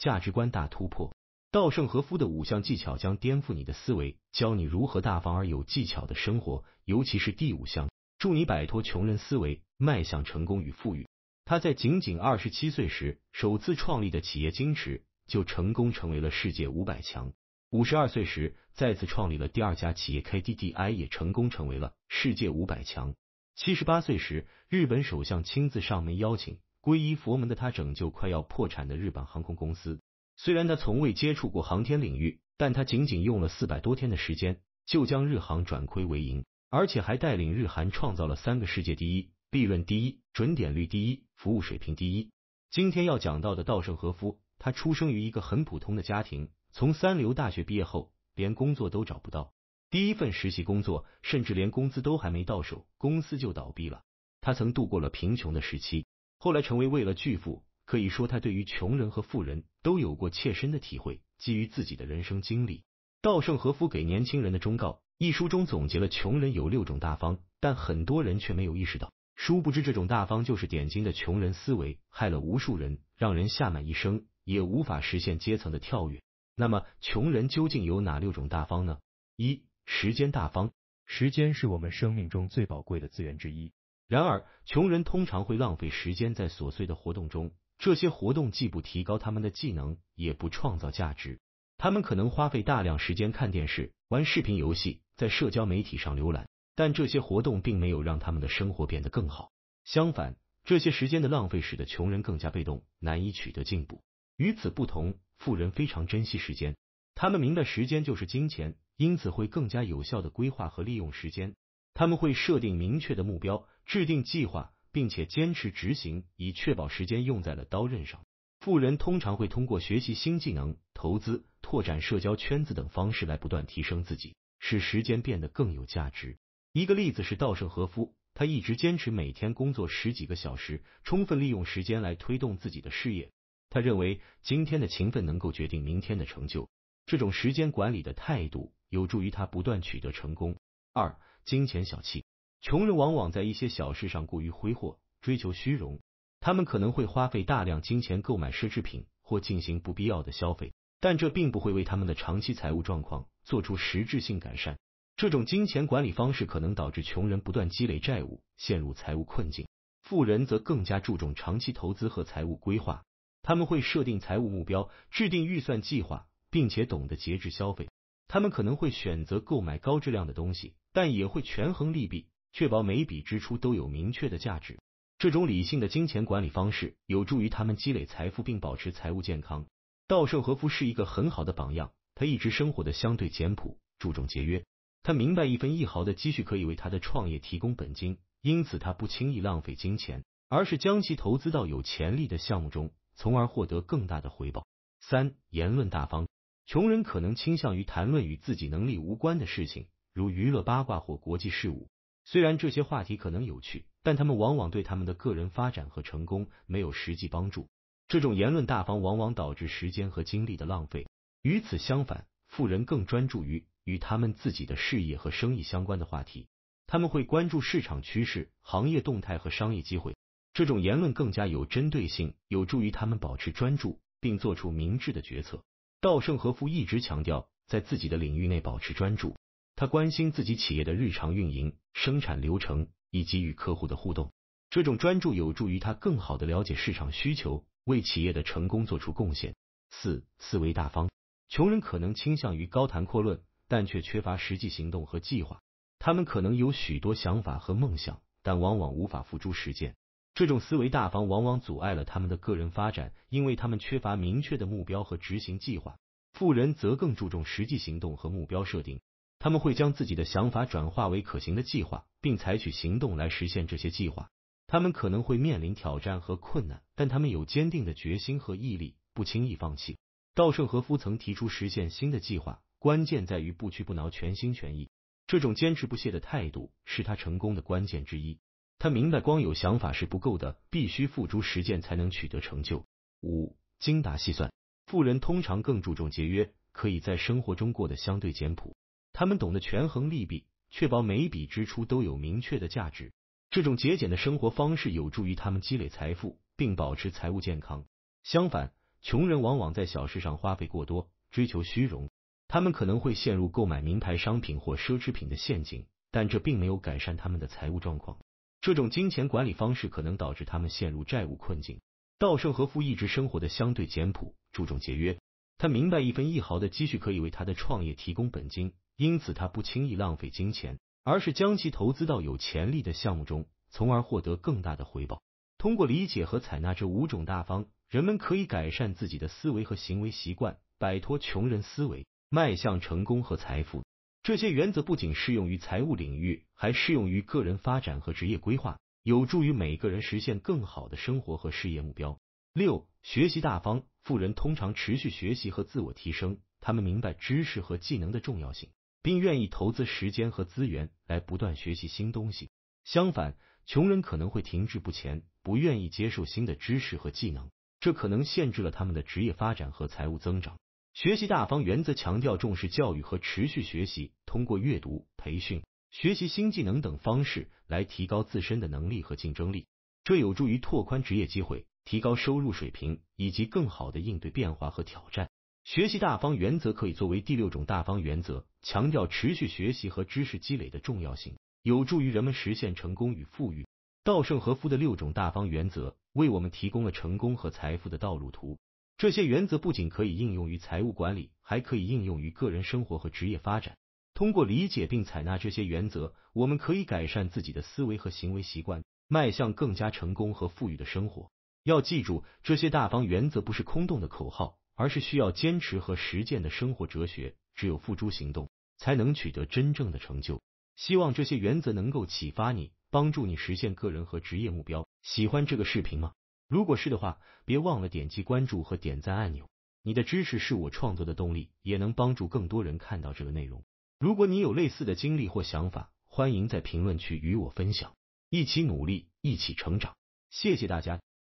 价值观大突破，稻盛和夫的五项技巧将颠覆你的思维，教你如何大方而有技巧的生活。尤其是第五项，助你摆脱穷人思维，迈向成功与富裕。他在仅仅二十七岁时，首次创立的企业金池就成功成为了世界五百强；五十二岁时，再次创立了第二家企业 KDDI 也成功成为了世界五百强；七十八岁时，日本首相亲自上门邀请。皈依佛门的他，拯救快要破产的日本航空公司。虽然他从未接触过航天领域，但他仅仅用了四百多天的时间，就将日航转亏为盈，而且还带领日韩创造了三个世界第一：利润第一、准点率第一、服务水平第一。今天要讲到的稻盛和夫，他出生于一个很普通的家庭，从三流大学毕业后，连工作都找不到。第一份实习工作，甚至连工资都还没到手，公司就倒闭了。他曾度过了贫穷的时期。后来成为为了巨富，可以说他对于穷人和富人都有过切身的体会，基于自己的人生经历，《稻盛和夫给年轻人的忠告》一书中总结了穷人有六种大方，但很多人却没有意识到，殊不知这种大方就是典型的穷人思维，害了无数人，让人下满一生也无法实现阶层的跳跃。那么，穷人究竟有哪六种大方呢？一、时间大方，时间是我们生命中最宝贵的资源之一。然而，穷人通常会浪费时间在琐碎的活动中，这些活动既不提高他们的技能，也不创造价值。他们可能花费大量时间看电视、玩视频游戏、在社交媒体上浏览，但这些活动并没有让他们的生活变得更好。相反，这些时间的浪费使得穷人更加被动，难以取得进步。与此不同，富人非常珍惜时间，他们明白时间就是金钱，因此会更加有效的规划和利用时间。他们会设定明确的目标。制定计划，并且坚持执行，以确保时间用在了刀刃上。富人通常会通过学习新技能、投资、拓展社交圈子等方式来不断提升自己，使时间变得更有价值。一个例子是稻盛和夫，他一直坚持每天工作十几个小时，充分利用时间来推动自己的事业。他认为今天的勤奋能够决定明天的成就，这种时间管理的态度有助于他不断取得成功。二、金钱小气。穷人往往在一些小事上过于挥霍，追求虚荣，他们可能会花费大量金钱购买奢侈品或进行不必要的消费，但这并不会为他们的长期财务状况做出实质性改善。这种金钱管理方式可能导致穷人不断积累债务，陷入财务困境。富人则更加注重长期投资和财务规划，他们会设定财务目标，制定预算计划，并且懂得节制消费。他们可能会选择购买高质量的东西，但也会权衡利弊。确保每笔支出都有明确的价值。这种理性的金钱管理方式有助于他们积累财富并保持财务健康。稻盛和夫是一个很好的榜样，他一直生活的相对简朴，注重节约。他明白一分一毫的积蓄可以为他的创业提供本金，因此他不轻易浪费金钱，而是将其投资到有潜力的项目中，从而获得更大的回报。三、言论大方，穷人可能倾向于谈论与自己能力无关的事情，如娱乐八卦或国际事务。虽然这些话题可能有趣，但他们往往对他们的个人发展和成功没有实际帮助。这种言论大方往往导致时间和精力的浪费。与此相反，富人更专注于与他们自己的事业和生意相关的话题。他们会关注市场趋势、行业动态和商业机会。这种言论更加有针对性，有助于他们保持专注并做出明智的决策。稻盛和夫一直强调，在自己的领域内保持专注。他关心自己企业的日常运营、生产流程以及与客户的互动。这种专注有助于他更好地了解市场需求，为企业的成功做出贡献。四、思维大方。穷人可能倾向于高谈阔论，但却缺乏实际行动和计划。他们可能有许多想法和梦想，但往往无法付诸实践。这种思维大方往往阻碍了他们的个人发展，因为他们缺乏明确的目标和执行计划。富人则更注重实际行动和目标设定。他们会将自己的想法转化为可行的计划，并采取行动来实现这些计划。他们可能会面临挑战和困难，但他们有坚定的决心和毅力，不轻易放弃。稻盛和夫曾提出，实现新的计划关键在于不屈不挠、全心全意。这种坚持不懈的态度是他成功的关键之一。他明白，光有想法是不够的，必须付诸实践才能取得成就。五精打细算，富人通常更注重节约，可以在生活中过得相对简朴。他们懂得权衡利弊，确保每笔支出都有明确的价值。这种节俭的生活方式有助于他们积累财富并保持财务健康。相反，穷人往往在小事上花费过多，追求虚荣。他们可能会陷入购买名牌商品或奢侈品的陷阱，但这并没有改善他们的财务状况。这种金钱管理方式可能导致他们陷入债务困境。稻盛和夫一直生活的相对简朴，注重节约。他明白一分一毫的积蓄可以为他的创业提供本金。因此，他不轻易浪费金钱，而是将其投资到有潜力的项目中，从而获得更大的回报。通过理解和采纳这五种大方，人们可以改善自己的思维和行为习惯，摆脱穷人思维，迈向成功和财富。这些原则不仅适用于财务领域，还适用于个人发展和职业规划，有助于每个人实现更好的生活和事业目标。六、学习大方，富人通常持续学习和自我提升，他们明白知识和技能的重要性。并愿意投资时间和资源来不断学习新东西。相反，穷人可能会停滞不前，不愿意接受新的知识和技能，这可能限制了他们的职业发展和财务增长。学习大方原则强调重视教育和持续学习，通过阅读、培训、学习新技能等方式来提高自身的能力和竞争力。这有助于拓宽职业机会，提高收入水平，以及更好的应对变化和挑战。学习大方原则可以作为第六种大方原则，强调持续学习和知识积累的重要性，有助于人们实现成功与富裕。稻盛和夫的六种大方原则为我们提供了成功和财富的道路图。这些原则不仅可以应用于财务管理，还可以应用于个人生活和职业发展。通过理解并采纳这些原则，我们可以改善自己的思维和行为习惯，迈向更加成功和富裕的生活。要记住，这些大方原则不是空洞的口号，而是需要坚持和实践的生活哲学。只有付诸行动，才能取得真正的成就。希望这些原则能够启发你，帮助你实现个人和职业目标。喜欢这个视频吗？如果是的话，别忘了点击关注和点赞按钮。你的支持是我创作的动力，也能帮助更多人看到这个内容。如果你有类似的经历或想法，欢迎在评论区与我分享，一起努力，一起成长。谢谢大家。